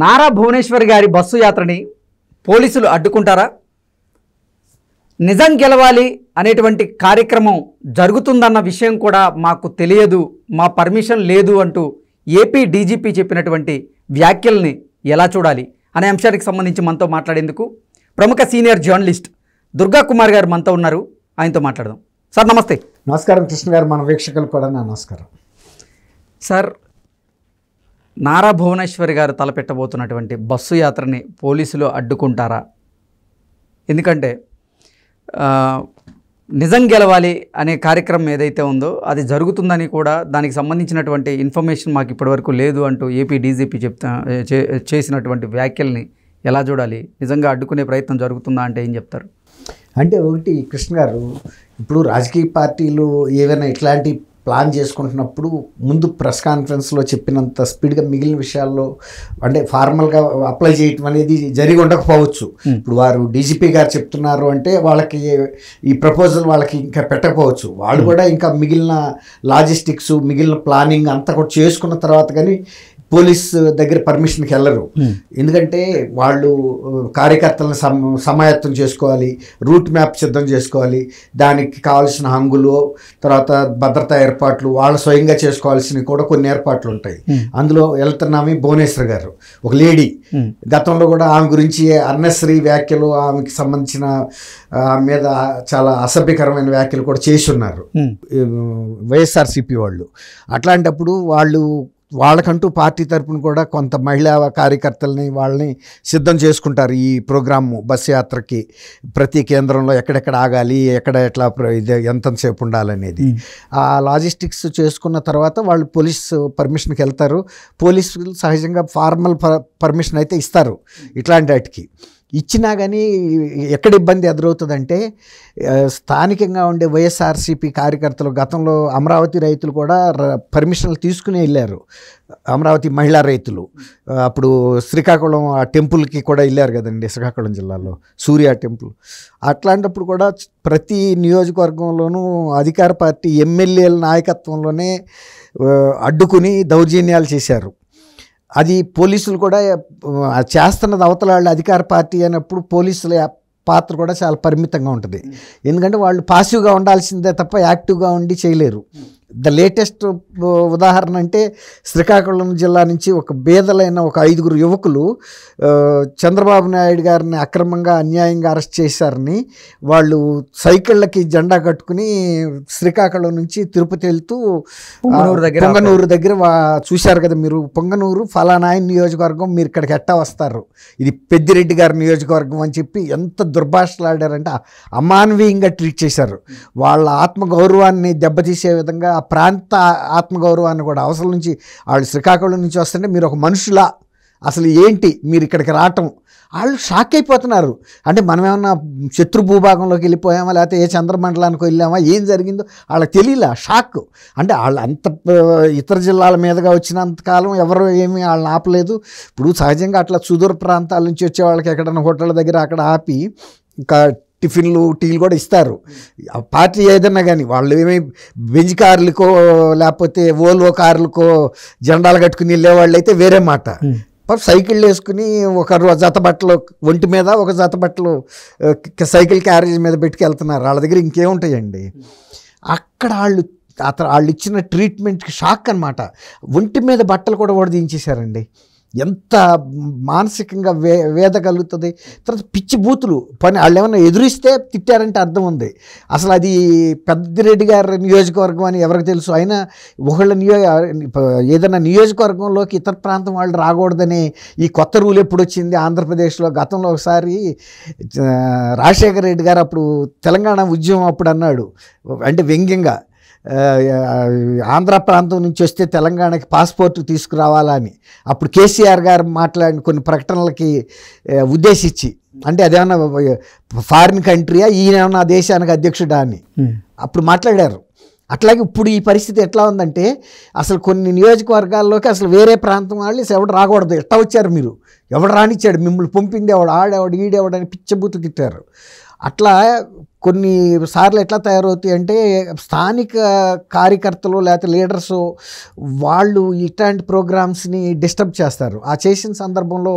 నారా భువనేశ్వర్ గారి బస్సు యాత్రని పోలీసులు అడ్డుకుంటారా నిజం గెలవాలి అనేటువంటి కార్యక్రమం జరుగుతుందన్న విషయం కూడా మాకు తెలియదు మా పర్మిషన్ లేదు అంటూ ఏపీ డీజీపీ చెప్పినటువంటి వ్యాఖ్యల్ని ఎలా చూడాలి అనే అంశానికి సంబంధించి మనతో మాట్లాడేందుకు ప్రముఖ సీనియర్ జర్నలిస్ట్ దుర్గా కుమార్ గారు మనతో ఉన్నారు ఆయనతో మాట్లాడదాం సార్ నమస్తే నమస్కారం కృష్ణ గారు మన వీక్షకులు కూడా నా నమస్కారం సార్ నారా భువనేశ్వరి గారు తలపెట్టబోతున్నటువంటి బస్సు యాత్రని పోలీసులు అడ్డుకుంటారా ఎందుకంటే నిజం గెలవాలి అనే కార్యక్రమం ఏదైతే ఉందో అది జరుగుతుందని కూడా దానికి సంబంధించినటువంటి ఇన్ఫర్మేషన్ మాకు ఇప్పటివరకు లేదు అంటూ ఏపీ డీజీపీ చెప్తా చేసినటువంటి వ్యాఖ్యల్ని ఎలా చూడాలి నిజంగా అడ్డుకునే ప్రయత్నం జరుగుతుందా అంటే ఏం చెప్తారు అంటే ఒకటి కృష్ణ గారు ఇప్పుడు రాజకీయ పార్టీలు ఏవైనా ఇట్లాంటి ప్లాన్ చేసుకుంటున్నప్పుడు ముందు ప్రెస్ కాన్ఫరెన్స్లో చెప్పినంత స్పీడ్గా మిగిలిన విషయాల్లో అంటే ఫార్మల్గా అప్లై చేయటం అనేది జరిగి ఉండకపోవచ్చు ఇప్పుడు వారు డీజీపీ గారు చెప్తున్నారు అంటే వాళ్ళకి ఈ ప్రపోజల్ వాళ్ళకి ఇంకా పెట్టకపోవచ్చు వాళ్ళు కూడా ఇంకా మిగిలిన లాజిస్టిక్స్ మిగిలిన ప్లానింగ్ అంతా కూడా చేసుకున్న తర్వాత కానీ పోలీస్ దగ్గర పర్మిషన్కి వెళ్ళరు hmm. ఎందుకంటే వాళ్ళు కార్యకర్తలను సమాయత్తం చేసుకోవాలి రూట్ మ్యాప్ సిద్ధం చేసుకోవాలి దానికి కావాల్సిన హంగులు తర్వాత భద్రతా ఏర్పాట్లు వాళ్ళు స్వయంగా చేసుకోవాల్సినవి కూడా కొన్ని ఏర్పాట్లు ఉంటాయి hmm. అందులో వెళ్తున్నామే భువనేశ్వర్ గారు ఒక లేడీ hmm. గతంలో కూడా ఆమె గురించి అన్నశ్రీ వ్యాఖ్యలు ఆమెకి సంబంధించిన మీద చాలా అసభ్యకరమైన వ్యాఖ్యలు కూడా చేసి ఉన్నారు వైఎస్ఆర్సీపీ వాళ్ళు అట్లాంటప్పుడు వాళ్ళు వాళ్ళకంటూ పార్టీ తరపున కూడా కొంత మహిళా కార్యకర్తలని వాళ్ళని సిద్ధం చేసుకుంటారు ఈ ప్రోగ్రాము బస్ యాత్రకి ప్రతి కేంద్రంలో ఎక్కడెక్కడ ఆగాలి ఎక్కడ ఎట్లా ఎంతసేపు ఉండాలనేది ఆ లాజిస్టిక్స్ చేసుకున్న తర్వాత వాళ్ళు పోలీస్ పర్మిషన్కి వెళ్తారు పోలీసులు సహజంగా ఫార్మల్ పర్మిషన్ అయితే ఇస్తారు ఇట్లాంటి వాటికి ఇచ్చినా కానీ ఎక్కడ ఇబ్బంది ఎదురవుతుందంటే స్థానికంగా ఉండే వైఎస్ఆర్సీపీ కార్యకర్తలు గతంలో అమరావతి రైతులు కూడా పర్మిషన్లు తీసుకుని వెళ్ళారు అమరావతి మహిళా రైతులు అప్పుడు శ్రీకాకుళం ఆ టెంపుల్కి కూడా వెళ్ళారు కదండి శ్రీకాకుళం జిల్లాలో సూర్య టెంపుల్ అట్లాంటప్పుడు కూడా ప్రతి నియోజకవర్గంలోనూ అధికార పార్టీ ఎమ్మెల్యేల నాయకత్వంలోనే అడ్డుకుని దౌర్జన్యాలు చేశారు అది పోలీసులు కూడా చేస్తున్నది అవతల వాళ్ళు అధికార పార్టీ అయినప్పుడు పోలీసుల పాత్ర కూడా చాలా పరిమితంగా ఉంటుంది ఎందుకంటే వాళ్ళు పాసివ్గా ఉండాల్సిందే తప్ప యాక్టివ్గా ఉండి చేయలేరు ద లేటెస్ట్ ఉదాహరణ అంటే శ్రీకాకుళం జిల్లా నుంచి ఒక బేదలైన ఒక ఐదుగురు యువకులు చంద్రబాబు నాయుడు గారిని అక్రమంగా అన్యాయంగా అరెస్ట్ చేశారని వాళ్ళు సైకిళ్ళకి జెండా కట్టుకుని శ్రీకాకుళం నుంచి తిరుపతి వెళ్తూ దగ్గర పొంగనూరు దగ్గర చూశారు కదా మీరు పొంగనూరు ఫలానాయన్ నియోజకవర్గం మీరు ఇక్కడికి ఎట్టా వస్తారు ఇది పెద్దిరెడ్డి గారి నియోజకవర్గం అని చెప్పి ఎంత దుర్భాషలాడారంటే అమానవీయంగా ట్రీట్ చేశారు వాళ్ళ ఆత్మగౌరవాన్ని దెబ్బతీసే విధంగా ప్రాంత ఆత్మగౌరవాన్ని కూడా అవసరం నుంచి వాళ్ళు శ్రీకాకుళం నుంచి వస్తుంటే మీరు ఒక మనుషులా అసలు ఏంటి మీరు ఇక్కడికి రావటం వాళ్ళు షాక్ అయిపోతున్నారు అంటే మనం ఏమన్నా శత్రు భూభాగంలోకి వెళ్ళిపోయామా లేకపోతే ఏ చంద్రమండలానికి వెళ్ళామా ఏం జరిగిందో వాళ్ళకి తెలియలే షాక్ అంటే వాళ్ళు అంత ఇతర జిల్లాల మీదుగా వచ్చినంతకాలం ఎవరు ఏమి వాళ్ళని ఆపలేదు ఇప్పుడు సహజంగా అట్లా సుదూర ప్రాంతాల నుంచి వచ్చే వాళ్ళకి ఎక్కడైనా హోటళ్ళ దగ్గర అక్కడ ఆపి ఇంకా టిఫిన్లు టీలు కూడా ఇస్తారు పార్టీ ఏదన్నా కానీ వాళ్ళు ఏమీ బెంజ్ కార్లకో లేకపోతే ఓల్వో కార్లకో జెండాలు కట్టుకుని వెళ్ళేవాళ్ళు అయితే వేరే మాట సైకిళ్ళు వేసుకుని ఒక జత బట్టలు ఒంటి మీద ఒక జత బట్టలు సైకిల్ క్యారేజ్ మీద పెట్టుకు వెళ్తున్నారు వాళ్ళ దగ్గర ఇంకేముంటాయండి అక్కడ వాళ్ళు అతను వాళ్ళు ఇచ్చిన ట్రీట్మెంట్కి షాక్ అనమాట ఒంటి మీద బట్టలు కూడా కూడా దించేశారండి ఎంత మానసికంగా వే వేద కలుగుతుంది తర్వాత పిచ్చి బూతులు పని వాళ్ళు ఏమైనా ఎదురిస్తే తిట్టారంటే అర్థం ఉంది అసలు అది పెద్దిరెడ్డి గారి నియోజకవర్గం అని ఎవరికి తెలుసు అయినా ఒకళ్ళ నియో ఏదైనా నియోజకవర్గంలోకి ఇతర ప్రాంతం వాళ్ళు రాకూడదని ఈ కొత్త రూల్ ఎప్పుడు వచ్చింది ఆంధ్రప్రదేశ్లో గతంలో ఒకసారి రాజశేఖర రెడ్డి గారు అప్పుడు తెలంగాణ ఉద్యమం అప్పుడు అన్నాడు అంటే వ్యంగ్యంగా ఆంధ్ర ప్రాంతం నుంచి వస్తే తెలంగాణకి పాస్పోర్ట్ తీసుకురావాలని అప్పుడు కేసీఆర్ గారు మాట్లాడిన కొన్ని ప్రకటనలకి ఉద్దేశించి అంటే అదేమన్నా ఫారిన్ కంట్రీయా ఈయనేమన్నా దేశానికి అధ్యక్షుడా అని అప్పుడు మాట్లాడారు అట్లాగే ఇప్పుడు ఈ పరిస్థితి ఎట్లా ఉందంటే అసలు కొన్ని నియోజకవర్గాల్లోకి అసలు వేరే ప్రాంతం వాళ్ళు ఎవడు రాకూడదు ఎట్లా వచ్చారు మీరు ఎవడు రానిచ్చాడు మిమ్మల్ని పంపింది ఎవడు ఆడేవాడు ఈడేవాడు అని పిచ్చబూతులు తిట్టారు అట్లా కొన్ని సార్లు ఎట్లా తయారవుతాయి అంటే స్థానిక కార్యకర్తలు లేకపోతే లీడర్స్ వాళ్ళు ఇట్లాంటి ప్రోగ్రామ్స్ని డిస్టర్బ్ చేస్తారు ఆ చేసిన సందర్భంలో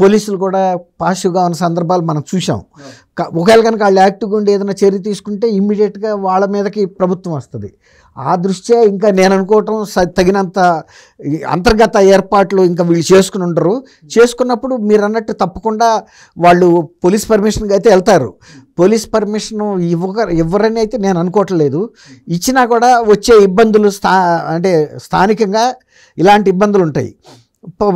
పోలీసులు కూడా పాజిటివ్గా ఉన్న సందర్భాలు మనం చూసాం ఒకవేళ కనుక వాళ్ళు యాక్టివ్గా ఉండి ఏదైనా చర్య తీసుకుంటే ఇమ్మీడియట్గా వాళ్ళ మీదకి ప్రభుత్వం వస్తుంది ఆ దృష్ట్యా ఇంకా నేను అనుకోవటం తగినంత అంతర్గత ఏర్పాట్లు ఇంకా వీళ్ళు చేసుకుని ఉండరు చేసుకున్నప్పుడు మీరు అన్నట్టు తప్పకుండా వాళ్ళు పోలీస్ పర్మిషన్కి అయితే వెళ్తారు పోలీస్ పర్మిషన్ ఇవ్వ ఇవ్వరని అయితే నేను అనుకోవట్లేదు ఇచ్చినా కూడా వచ్చే ఇబ్బందులు స్థా అంటే స్థానికంగా ఇలాంటి ఇబ్బందులు ఉంటాయి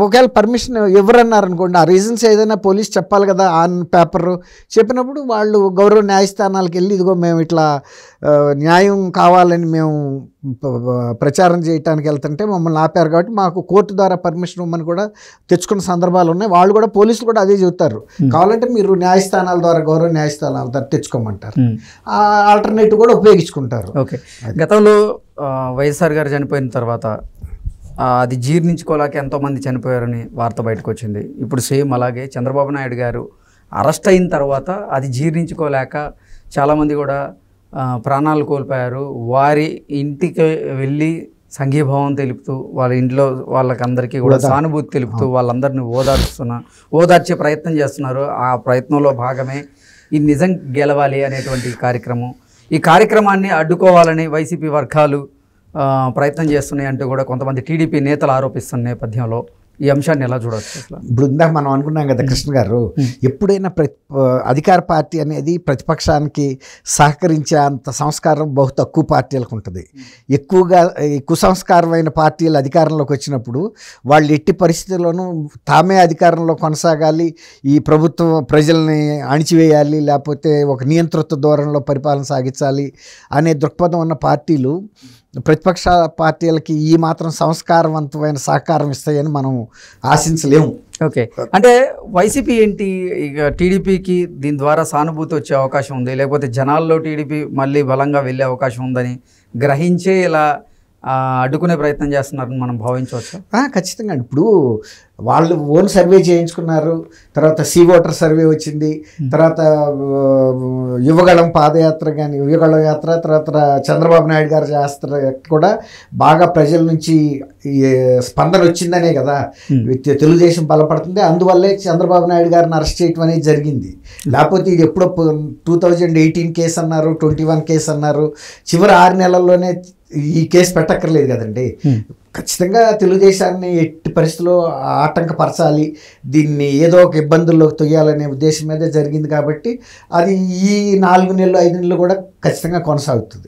ఒకవేళ పర్మిషన్ ఎవరన్నారు అనుకోండి ఆ రీజన్స్ ఏదైనా పోలీస్ చెప్పాలి కదా ఆన్ పేపర్ చెప్పినప్పుడు వాళ్ళు గౌరవ న్యాయస్థానాలకు వెళ్ళి ఇదిగో మేము ఇట్లా న్యాయం కావాలని మేము ప్రచారం చేయడానికి వెళ్తుంటే మమ్మల్ని ఆపారు కాబట్టి మాకు కోర్టు ద్వారా పర్మిషన్ ఇవ్వమని కూడా తెచ్చుకున్న సందర్భాలు ఉన్నాయి వాళ్ళు కూడా పోలీసులు కూడా అదే చెబుతారు కావాలంటే మీరు న్యాయస్థానాల ద్వారా గౌరవ న్యాయస్థానాల ద్వారా తెచ్చుకోమంటారు ఆ ఆల్టర్నేటివ్ కూడా ఉపయోగించుకుంటారు ఓకే గతంలో వైఎస్ఆర్ గారు చనిపోయిన తర్వాత అది జీర్ణించుకోలేక ఎంతోమంది చనిపోయారని వార్త బయటకు వచ్చింది ఇప్పుడు సేమ్ అలాగే చంద్రబాబు నాయుడు గారు అరెస్ట్ అయిన తర్వాత అది జీర్ణించుకోలేక చాలామంది కూడా ప్రాణాలు కోల్పోయారు వారి ఇంటికి వెళ్ళి సంఘీభావం తెలుపుతూ వాళ్ళ ఇంట్లో వాళ్ళకందరికీ కూడా సానుభూతి తెలుపుతూ వాళ్ళందరినీ ఓదార్చుతున్న ఓదార్చే ప్రయత్నం చేస్తున్నారు ఆ ప్రయత్నంలో భాగమే ఈ నిజం గెలవాలి అనేటువంటి కార్యక్రమం ఈ కార్యక్రమాన్ని అడ్డుకోవాలని వైసీపీ వర్గాలు ప్రయత్నం అంటూ కూడా కొంతమంది టీడీపీ నేతలు ఆరోపిస్తున్న నేపథ్యంలో ఈ అంశాన్ని ఎలా చూడవచ్చు బృందం మనం అనుకున్నాం కదా కృష్ణ గారు ఎప్పుడైనా ప్రతి అధికార పార్టీ అనేది ప్రతిపక్షానికి సహకరించే అంత సంస్కారం బహు తక్కువ పార్టీలకు ఉంటుంది ఎక్కువగా కుసంస్కారమైన పార్టీలు అధికారంలోకి వచ్చినప్పుడు వాళ్ళు ఎట్టి పరిస్థితుల్లోనూ తామే అధికారంలో కొనసాగాలి ఈ ప్రభుత్వం ప్రజల్ని అణిచివేయాలి లేకపోతే ఒక నియంతృత్వ ధోరణిలో పరిపాలన సాగించాలి అనే దృక్పథం ఉన్న పార్టీలు ప్రతిపక్ష పార్టీలకి ఈ మాత్రం సంస్కారవంతమైన సహకారం ఇస్తాయని మనం ఆశించలేము ఓకే అంటే వైసీపీ ఏంటి ఇక టీడీపీకి దీని ద్వారా సానుభూతి వచ్చే అవకాశం ఉంది లేకపోతే జనాల్లో టీడీపీ మళ్ళీ బలంగా వెళ్ళే అవకాశం ఉందని గ్రహించే ఇలా అడ్డుకునే ప్రయత్నం చేస్తున్నారని మనం భావించవచ్చు ఖచ్చితంగా ఇప్పుడు వాళ్ళు ఓన్ సర్వే చేయించుకున్నారు తర్వాత సీ వాటర్ సర్వే వచ్చింది hmm. తర్వాత యువగళం పాదయాత్ర కానీ యువగళం యాత్ర తర్వాత చంద్రబాబు నాయుడు గారి యాత్ర కూడా బాగా ప్రజల నుంచి స్పందన వచ్చిందనే కదా hmm. తెలుగుదేశం బలపడుతుంది అందువల్లే చంద్రబాబు నాయుడు గారిని అరెస్ట్ చేయటం అనేది జరిగింది hmm. లేకపోతే ఇది ఎప్పుడో టూ థౌజండ్ ఎయిటీన్ కేసు అన్నారు ట్వంటీ వన్ కేసు అన్నారు చివరి ఆరు నెలల్లోనే ఈ కేసు పెట్టక్కర్లేదు కదండి ఖచ్చితంగా తెలుగుదేశాన్ని ఎట్టి పరిస్థితుల్లో ఆటంకపరచాలి దీన్ని ఏదో ఒక ఇబ్బందుల్లోకి తొయ్యాలనే ఉద్దేశం మీద జరిగింది కాబట్టి అది ఈ నాలుగు నెలలు ఐదు నెలలు కూడా ఖచ్చితంగా కొనసాగుతుంది